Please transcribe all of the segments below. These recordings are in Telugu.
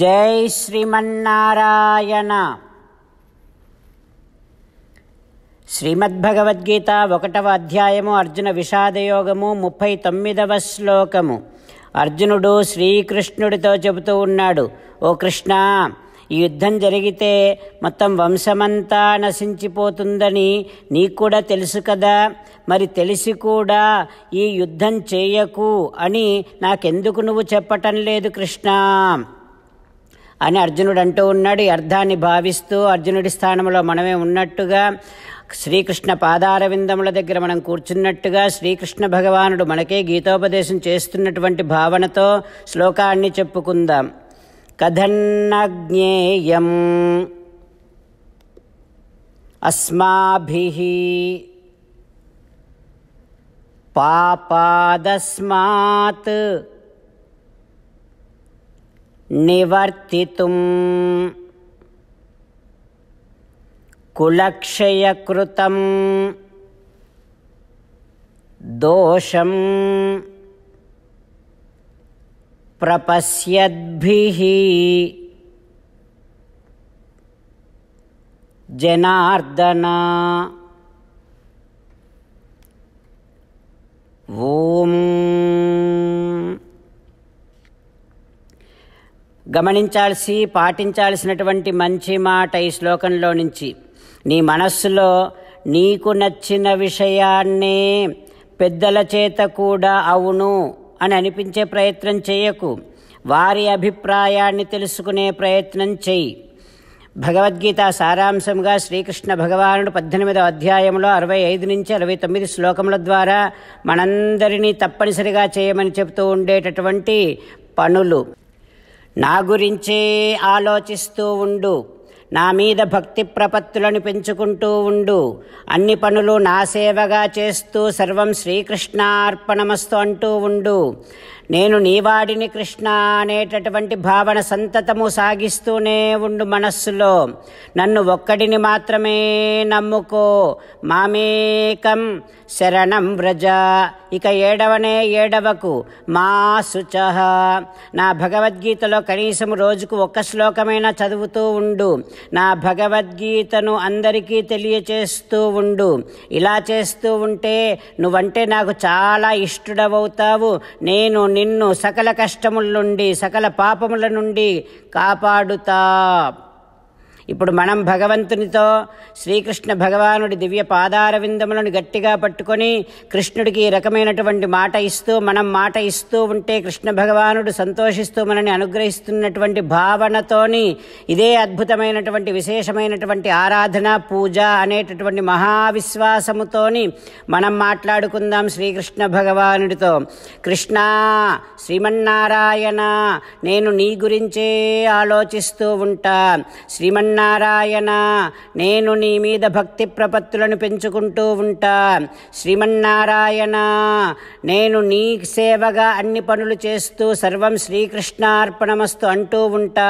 జై శ్రీమన్నారాయణ శ్రీమద్భగవద్గీత ఒకటవ అధ్యాయము అర్జున విషాదయోగము ముప్పై తొమ్మిదవ శ్లోకము అర్జునుడు శ్రీకృష్ణుడితో చెబుతూ ఉన్నాడు ఓ కృష్ణ ఈ యుద్ధం జరిగితే మొత్తం వంశమంతా నశించిపోతుందని నీకు కూడా తెలుసు కదా మరి తెలిసి కూడా ఈ యుద్ధం చేయకు అని నాకెందుకు నువ్వు చెప్పటం లేదు కృష్ణ అని అర్జునుడు అంటూ ఉన్నాడు ఈ అర్థాన్ని భావిస్తూ అర్జునుడి స్థానంలో మనమే ఉన్నట్టుగా శ్రీకృష్ణ పాదారవిందముల దగ్గర మనం కూర్చున్నట్టుగా శ్రీకృష్ణ భగవానుడు మనకే గీతోపదేశం చేస్తున్నటువంటి భావనతో శ్లోకాన్ని చెప్పుకుందాం జ్ఞేయం అస్మాభి పాపాదస్మాత్ निवर्तितुं कुलक्षयकृतं दोषं प्रपश्यद्भिः जनार्दना ॐ గమనించాల్సి పాటించాల్సినటువంటి మంచి మాట ఈ శ్లోకంలో నుంచి నీ మనస్సులో నీకు నచ్చిన విషయాన్నే పెద్దల చేత కూడా అవును అని అనిపించే ప్రయత్నం చేయకు వారి అభిప్రాయాన్ని తెలుసుకునే ప్రయత్నం చేయి భగవద్గీత సారాంశంగా శ్రీకృష్ణ భగవానుడు పద్దెనిమిదవ అధ్యాయంలో అరవై ఐదు నుంచి అరవై తొమ్మిది శ్లోకముల ద్వారా మనందరినీ తప్పనిసరిగా చేయమని చెబుతూ ఉండేటటువంటి పనులు నా గురించే ఆలోచిస్తూ ఉండు నా మీద భక్తి ప్రపత్తులను పెంచుకుంటూ ఉండు అన్ని పనులు నా సేవగా చేస్తూ సర్వం శ్రీకృష్ణార్పణమస్తు అంటూ ఉండు నేను నీవాడిని కృష్ణ అనేటటువంటి భావన సంతతము సాగిస్తూనే ఉండు మనస్సులో నన్ను ఒక్కడిని మాత్రమే నమ్ముకో మామేకం శరణం వ్రజ ఇక ఏడవనే ఏడవకు మా శుచ నా భగవద్గీతలో కనీసం రోజుకు ఒక్క శ్లోకమైనా చదువుతూ ఉండు నా భగవద్గీతను అందరికీ తెలియచేస్తూ ఉండు ఇలా చేస్తూ ఉంటే నువ్వంటే నాకు చాలా ఇష్టడవవుతావు నేను నిన్ను సకల కష్టముల నుండి సకల పాపముల నుండి కాపాడుతా ఇప్పుడు మనం భగవంతునితో శ్రీకృష్ణ భగవానుడి దివ్య పాదారవిందములను గట్టిగా పట్టుకొని కృష్ణుడికి ఈ రకమైనటువంటి మాట ఇస్తూ మనం మాట ఇస్తూ ఉంటే కృష్ణ భగవానుడు సంతోషిస్తూ మనని అనుగ్రహిస్తున్నటువంటి భావనతోని ఇదే అద్భుతమైనటువంటి విశేషమైనటువంటి ఆరాధన పూజ అనేటటువంటి మహావిశ్వాసముతోని మనం మాట్లాడుకుందాం శ్రీకృష్ణ భగవానుడితో కృష్ణ శ్రీమన్నారాయణ నేను నీ గురించే ఆలోచిస్తూ ఉంటా శ్రీమన్ శ్రీమన్నారాయణ నేను నీ మీద భక్తి ప్రపత్తులను పెంచుకుంటూ ఉంటా శ్రీమన్నారాయణ నేను నీ సేవగా అన్ని పనులు చేస్తూ సర్వం శ్రీకృష్ణార్పణమస్తు అంటూ ఉంటా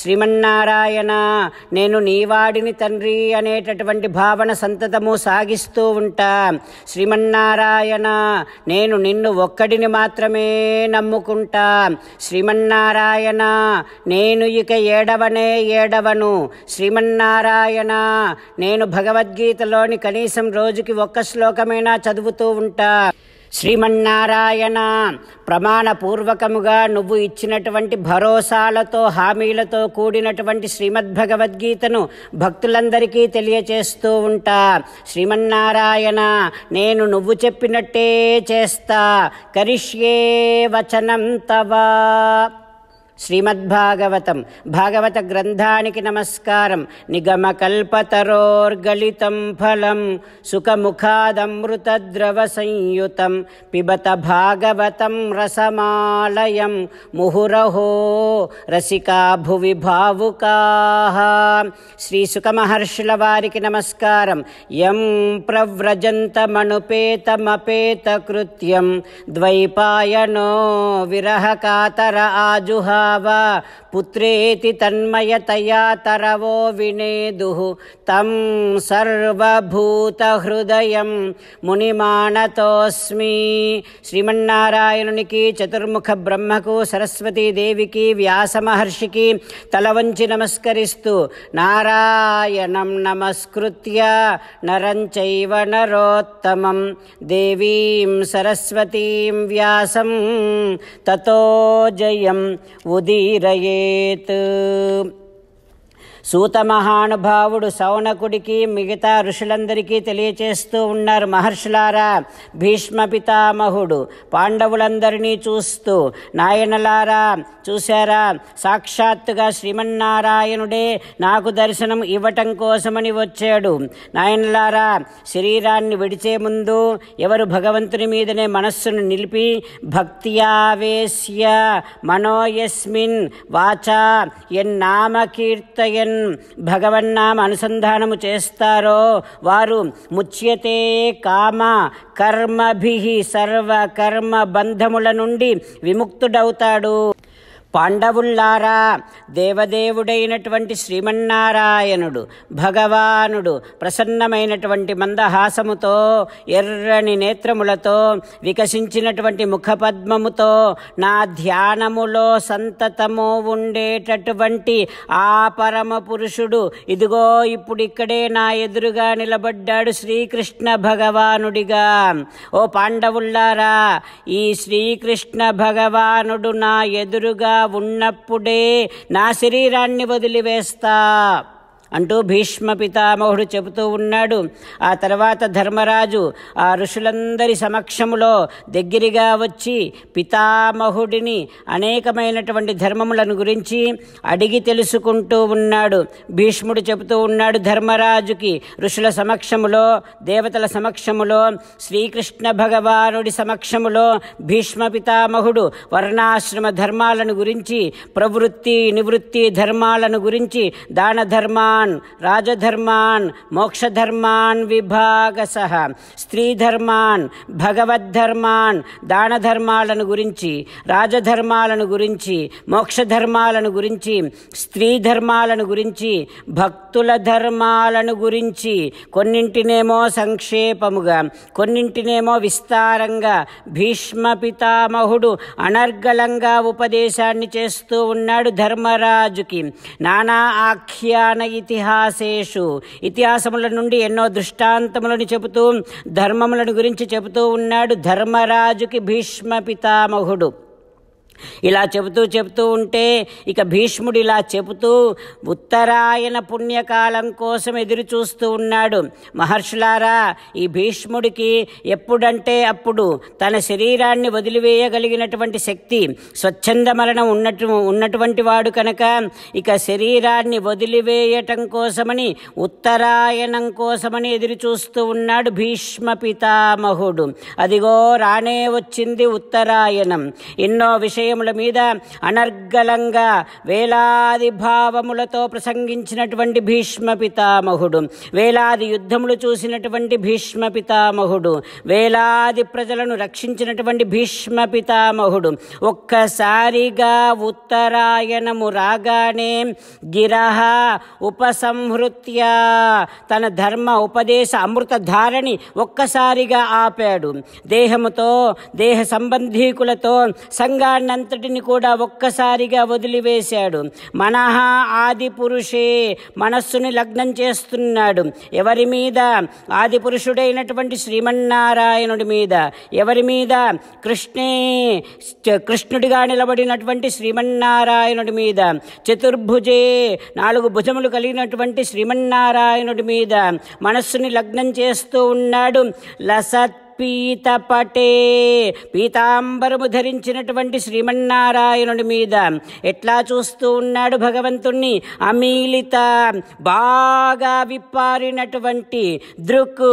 శ్రీమన్నారాయణ నేను నీవాడిని తండ్రి అనేటటువంటి భావన సంతతము సాగిస్తూ ఉంటా శ్రీమన్నారాయణ నేను నిన్ను ఒక్కడిని మాత్రమే నమ్ముకుంటా శ్రీమన్నారాయణ నేను ఇక ఏడవనే ఏడవను శ్రీమన్నారాయణ నేను భగవద్గీతలోని కనీసం రోజుకి ఒక్క శ్లోకమైనా చదువుతూ ఉంటా శ్రీమన్నారాయణ ప్రమాణపూర్వకముగా నువ్వు ఇచ్చినటువంటి భరోసాలతో హామీలతో కూడినటువంటి శ్రీమద్భగవద్గీతను భక్తులందరికీ తెలియచేస్తూ ఉంటా శ్రీమన్నారాయణ నేను నువ్వు చెప్పినట్టే చేస్తా కరిష్యే వచనం తవా श्रीमद्भागवतं भागवतग्रन्थानिकि नमस्कारं निगमकल्पतरोर्गलितं फलं सुखमुखादमृतद्रवसंयुतं पिबत भागवतं रसमालयं मुहुरहो रसिका भुवि भावुकाः श्रीसुखमहर्षिलवारिकि नमस्कारं यं प्रव्रजन्तमनुपेतमपेतकृत्यं द्वैपायनो विरहकातर आजुहा भाव పుత్రేతి తన్మయతయా తరవో వినేదు తం సర్వభూతహృదయం మునిమానతోస్మి శ్రీమన్నారాయణునికి చతుర్ముఖ బ్రహ్మకు సరస్వతీదేవికి వ్యాసమహర్షికి తలవంచి నమస్కరిస్తూ నారాయణం నమస్కృత్య నరంచైవ నరోత్తమం దేవీం సరస్వతీం వ్యాసం తతో జయం उदीरयेत् సూత మహానుభావుడు సౌనకుడికి మిగతా ఋషులందరికీ తెలియచేస్తూ ఉన్నారు మహర్షులారా భీష్మ పితామహుడు పాండవులందరినీ చూస్తూ నాయనలారా చూశారా సాక్షాత్తుగా శ్రీమన్నారాయణుడే నాకు దర్శనం ఇవ్వటం కోసమని వచ్చాడు నాయనలారా శరీరాన్ని విడిచే ముందు ఎవరు భగవంతుని మీదనే మనస్సును నిలిపి భక్తియావేశ్య మనోయస్మిన్ వాచా ఎన్ నామకీర్తయన్ భగవన్నామ అనుసంధానము చేస్తారో వారు ముచ్యతే కామ కర్మభి సర్వ కర్మ బంధముల నుండి విముక్తుడవుతాడు పాండవుల్లారా దేవదేవుడైనటువంటి శ్రీమన్నారాయణుడు భగవానుడు ప్రసన్నమైనటువంటి మందహాసముతో ఎర్రని నేత్రములతో వికసించినటువంటి ముఖపద్మముతో నా ధ్యానములో సంతతము ఉండేటటువంటి ఆ పరమ పురుషుడు ఇదిగో ఇప్పుడు ఇక్కడే నా ఎదురుగా నిలబడ్డాడు శ్రీకృష్ణ భగవానుడిగా ఓ పాండవుల్లారా ఈ శ్రీకృష్ణ భగవానుడు నా ఎదురుగా ఉన్నప్పుడే నా శరీరాన్ని వదిలివేస్తా అంటూ భీష్మ పితామహుడు చెబుతూ ఉన్నాడు ఆ తర్వాత ధర్మరాజు ఆ ఋషులందరి సమక్షములో దగ్గరిగా వచ్చి పితామహుడిని అనేకమైనటువంటి ధర్మములను గురించి అడిగి తెలుసుకుంటూ ఉన్నాడు భీష్ముడు చెబుతూ ఉన్నాడు ధర్మరాజుకి ఋషుల సమక్షములో దేవతల సమక్షములో శ్రీకృష్ణ భగవానుడి సమక్షములో భీష్మ పితామహుడు వర్ణాశ్రమ ధర్మాలను గురించి ప్రవృత్తి నివృత్తి ధర్మాలను గురించి దాన ధర్మా ధర్మాన్ రాజధర్మాన్ మోక్షధర్మాన్ విభాగస స్త్రీధర్మాన్ భగవద్ధర్మాన్ దానధర్మాలను గురించి రాజధర్మాలను గురించి మోక్షధర్మాలను గురించి స్త్రీ ధర్మాలను గురించి భక్తుల ధర్మాలను గురించి కొన్నింటినేమో సంక్షేపముగా కొన్నింటినేమో విస్తారంగా భీష్మ పితామహుడు అనర్గళంగా ఉపదేశాన్ని చేస్తూ ఉన్నాడు ధర్మరాజుకి నానా ఆఖ్యాన ఇతిహాసేషు ఇతిహాసముల నుండి ఎన్నో దృష్టాంతములను చెబుతూ ధర్మములను గురించి చెబుతూ ఉన్నాడు ధర్మరాజుకి భీష్మ పితామహుడు ఇలా చెబుతూ చెబుతూ ఉంటే ఇక భీష్ముడు ఇలా చెబుతూ ఉత్తరాయణ పుణ్యకాలం కోసం ఎదురు చూస్తూ ఉన్నాడు మహర్షులారా ఈ భీష్ముడికి ఎప్పుడంటే అప్పుడు తన శరీరాన్ని వదిలివేయగలిగినటువంటి శక్తి స్వచ్ఛంద మరణం ఉన్నట్టు ఉన్నటువంటి వాడు కనుక ఇక శరీరాన్ని వదిలివేయటం కోసమని ఉత్తరాయణం కోసమని ఎదురు చూస్తూ ఉన్నాడు భీష్మ పితామహుడు అదిగో రానే వచ్చింది ఉత్తరాయణం ఎన్నో విషయ విషయముల మీద అనర్గలంగా వేలాది భావములతో ప్రసంగించినటువంటి భీష్మ పితామహుడు వేలాది యుద్ధములు చూసినటువంటి భీష్మ పితామహుడు వేలాది ప్రజలను రక్షించినటువంటి భీష్మ పితామహుడు ఒక్కసారిగా ఉత్తరాయణము రాగానే గిరహ ఉపసంహృత్య తన ధర్మ ఉపదేశ అమృతధారని ఒక్కసారిగా ఆపాడు దేహముతో దేహ సంబంధీకులతో సంఘాన్న అంతటిని కూడా ఒక్కసారిగా వదిలివేశాడు మనహ ఆది పురుషే మనస్సుని లగ్నం చేస్తున్నాడు ఎవరి మీద ఆది పురుషుడైనటువంటి శ్రీమన్నారాయణుడి మీద ఎవరి మీద కృష్ణే కృష్ణుడిగా నిలబడినటువంటి శ్రీమన్నారాయణుడి మీద చతుర్భుజే నాలుగు భుజములు కలిగినటువంటి శ్రీమన్నారాయణుడి మీద మనస్సుని లగ్నం చేస్తూ ఉన్నాడు లసత్ పీతపటే పీతాంబరము ధరించినటువంటి శ్రీమన్నారాయణుడి మీద ఎట్లా చూస్తూ ఉన్నాడు భగవంతుణ్ణి అమీలిత బాగా విప్పారినటువంటి దృక్కు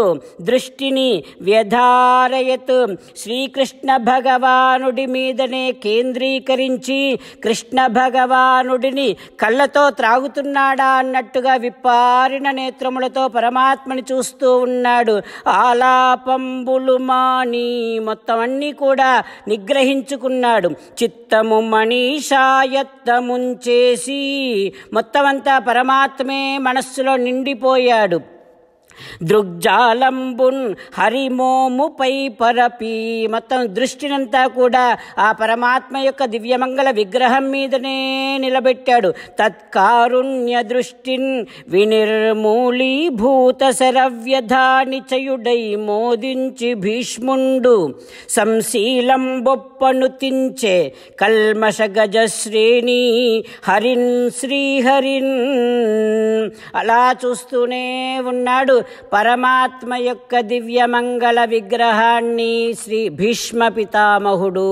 దృష్టిని వ్యధారయతు శ్రీకృష్ణ భగవానుడి మీదనే కేంద్రీకరించి కృష్ణ భగవానుడిని కళ్ళతో త్రాగుతున్నాడా అన్నట్టుగా విప్పారిన నేత్రములతో పరమాత్మని చూస్తూ ఉన్నాడు ఆలాపంబులు మాణి మొత్తం అన్నీ కూడా నిగ్రహించుకున్నాడు చిత్తము మణిషాయత్తముంచేసి మొత్తం అంతా పరమాత్మే మనస్సులో నిండిపోయాడు దృగ్జాలంబున్ హరిమోముపై పరపి మొత్తం దృష్టినంతా కూడా ఆ పరమాత్మ యొక్క దివ్యమంగళ విగ్రహం మీదనే నిలబెట్టాడు తత్కారుణ్య దృష్టిన్ వినిర్మూలీభూత శరవ్యధానిచయుడై మోదించి భీష్ముండు సంశీలం తించే కల్మష గజ శ్రేణి హరిన్ శ్రీహరిన్ అలా చూస్తూనే ఉన్నాడు పరమాత్మ యొక్క దివ్యమంగళ విగ్రహాన్ని శ్రీ భీష్మ పితామహుడు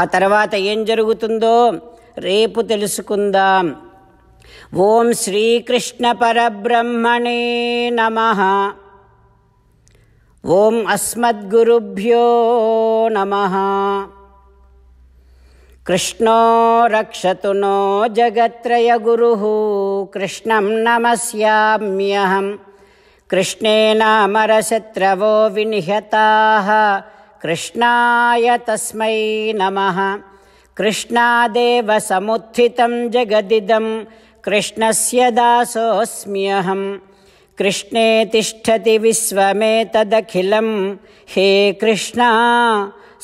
ఆ తర్వాత ఏం జరుగుతుందో రేపు తెలుసుకుందాం ఓం శ్రీకృష్ణ పరబ్రహ్మణే నమ ఓం అస్మద్గురుభ్యో నమ कृष्णो रक्षतु జగత్రయ గురు కృష్ణం నమస్యామ్యహం कृष्णेनामरशत्रवो विनिहताः कृष्णाय तस्मै नमः कृष्णादेव समुत्थितं जगदिदं कृष्णस्य दासोऽस्म्यहं कृष्णे तिष्ठति विश्वमेतदखिलं हे कृष्णा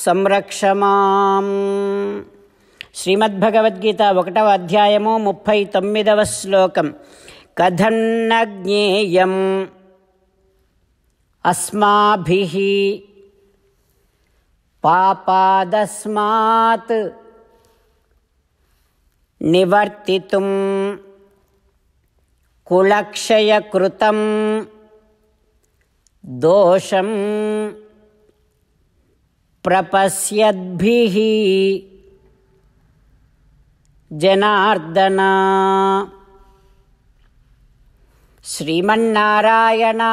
संरक्ष माम् श्रीमद्भगवद्गीता वकटव अध्यायमुप्तवश्लोकं कथं न ज्ञेयं अस्माभिः पापादस्मात् निवर्तितुं कुलक्षयकृतं दोषं प्रपश्यद्भिः जनार्दना श्रीमन्नारायणा